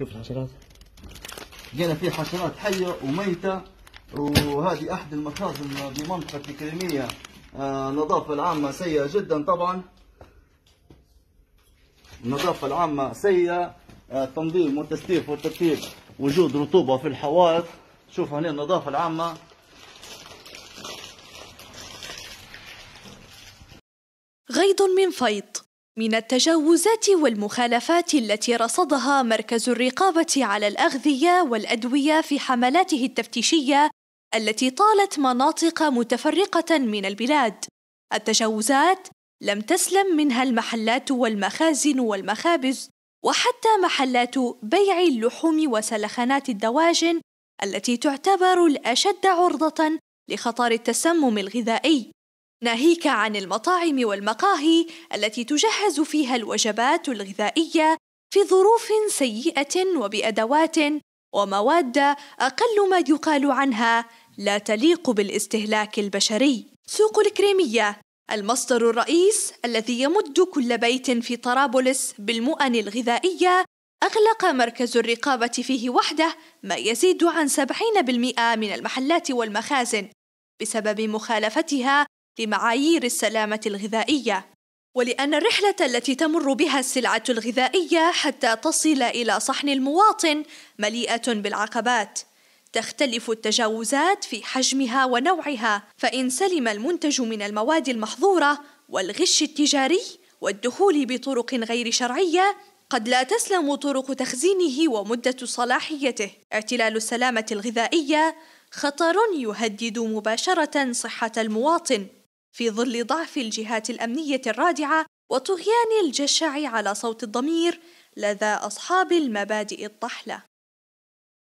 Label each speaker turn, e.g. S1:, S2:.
S1: شوف الحشرات لقينا فيه حشرات حيه وميته وهذه احد المخازن بمنطقه الكريميه آه، النظافه العامه سيئه جدا طبعا النظافه العامه سيئه التنظيم آه، والتسليف والترتيب وجود رطوبه في الحوائط شوف هنا النظافه العامه
S2: غيض من فيض من التجاوزات والمخالفات التي رصدها مركز الرقابة على الأغذية والأدوية في حملاته التفتيشية التي طالت مناطق متفرقة من البلاد. التجاوزات لم تسلم منها المحلات والمخازن والمخابز وحتى محلات بيع اللحوم وسلخانات الدواجن التي تعتبر الأشد عرضة لخطر التسمم الغذائي. ناهيك عن المطاعم والمقاهي التي تجهز فيها الوجبات الغذائية في ظروف سيئة وبأدوات ومواد أقل ما يقال عنها لا تليق بالاستهلاك البشري. سوق الكريمية المصدر الرئيس الذي يمد كل بيت في طرابلس بالمؤن الغذائية أغلق مركز الرقابة فيه وحده ما يزيد عن 70% من المحلات والمخازن بسبب مخالفتها لمعايير السلامة الغذائية ولأن الرحلة التي تمر بها السلعة الغذائية حتى تصل إلى صحن المواطن مليئة بالعقبات تختلف التجاوزات في حجمها ونوعها فإن سلم المنتج من المواد المحظورة والغش التجاري والدخول بطرق غير شرعية قد لا تسلم طرق تخزينه ومدة صلاحيته اعتلال السلامة الغذائية خطر يهدد مباشرة صحة المواطن في ظل ضعف الجهات الأمنية الرادعة وطغيان الجشع على صوت الضمير لدى أصحاب المبادئ الطحلة